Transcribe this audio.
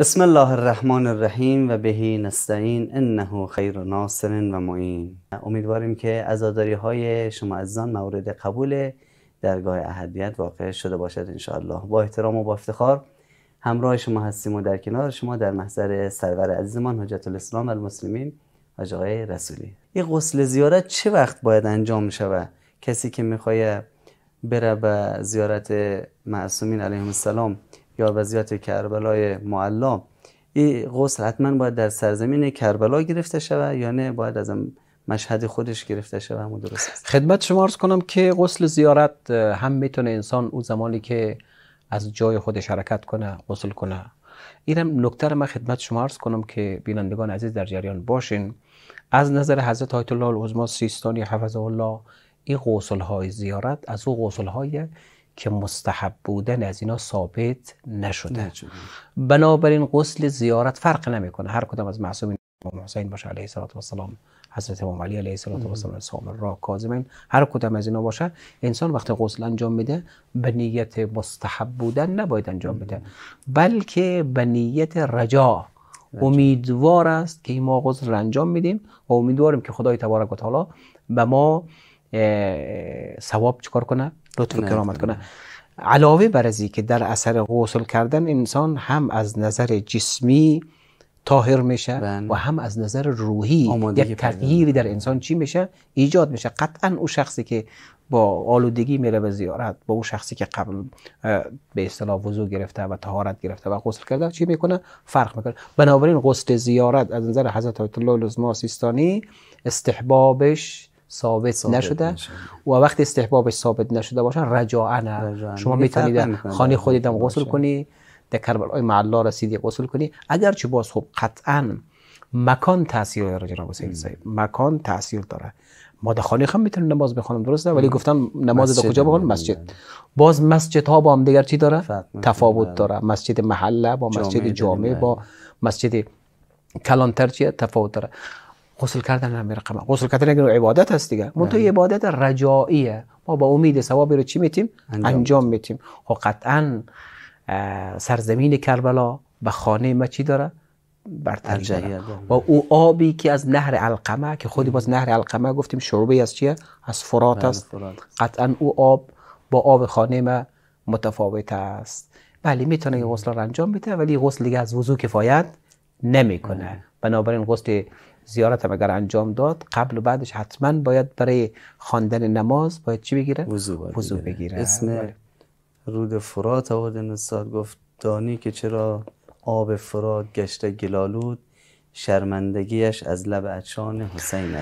بسم الله الرحمن الرحیم و بهی نستعین انه خیر ناصر و معین امیدواریم که ازاداری های شما عزیزان مورد قبول درگاه اهدیت واقع شده باشد انشاءالله با احترام و با افتخار همراه شما هستیم و در کنار شما در محضر سرور عزیزمان حجت الاسلام و المسلمین و رسولی این غسل زیارت چه وقت باید انجام شود کسی که میخواد بره به زیارت معصومین علیهم السلام یا وضعیت کربلای معلا این غسل حتما باید در سرزمین کربلا گرفته شود یا نه باید از مشهد خودش گرفته شود همون درست است. خدمت شما عرض کنم که غسل زیارت هم میتونه انسان اون زمانی که از جای خودش حرکت کنه غسل کنه اینم نکته رو من خدمت شما عرض کنم که بینندگان عزیز در جریان باشین از نظر حضرت آیت الله العظمی سیستانی حفظه الله این غسل های زیارت از او غسل های که مستحب بودن از اینا ثابت نشده, بنابراین غسل زیارت فرق نمیکنه هر کدام از معصومین امام حسین باشه علیه السلام حضرت امام علی علیه السلام سامر را کاظمین هر کدام از اینا باشه انسان وقتی غسل انجام میده به نیت مستحب بودن نباید انجام بده بلکه به نیت رجا امیدوار است که ما غسل را انجام میدیم و امیدواریم که خدای تبارک و تعالی به ما ثواب چکار کنه لطف کرامت کنه علاوه بر ازی که در اثر غسل کردن انسان هم از نظر جسمی تاهر میشه بند. بله. و هم از نظر روحی یک تغییری در انسان چی میشه ایجاد میشه قطعا او شخصی که با آلودگی میره به زیارت با او شخصی که قبل به اصطلاح وضو گرفته و تهارت گرفته و غسل کرده چی میکنه فرق میکنه بنابراین غسل زیارت از نظر حضرت آیت الله سیستانی استحبابش ثابت, ثابت نشده و وقتی استحبابش ثابت نشده باشه نه شما میتونید خانه خودیدم غسل کنی در کربلای معلا الله رسیدی غسل کنی اگر چه باز خب قطعا مکان تاثیر داره جناب حسین مکان تاثیر داره ما در خانه هم میتونم نماز بخونم درسته ولی گفتم نماز در کجا بخونم مسجد باز مسجد ها با هم دیگر چی داره تفاوت بله. داره مسجد محله با مسجد جامعه با بله. مسجد کلانتر چیه تفاوت داره غسل کردن هم برقم غسل کردن یک عبادت هست دیگه منتها عبادت رجاییه ما با امید ثوابی رو چی میتیم انجام, انجام میتیم خب قطعا سرزمین کربلا به خانه ما چی داره برتر و او آبی که از نهر القمه که خودی باز نهر القمه گفتیم شربه از چیه از فرات است قطعا او آب با آب خانه ما متفاوت است بله میتونه غسل رو انجام بده ولی غسل دیگه از وضو کفایت نمیکنه بنابراین غسل زیارت هم اگر انجام داد قبل و بعدش حتما باید برای خواندن نماز باید چی بگیره؟ وضو بگیره اسم بله. رود فرات آورد نصار گفت دانی که چرا آب فرات گشته گلالود شرمندگیش از لب اچان حسین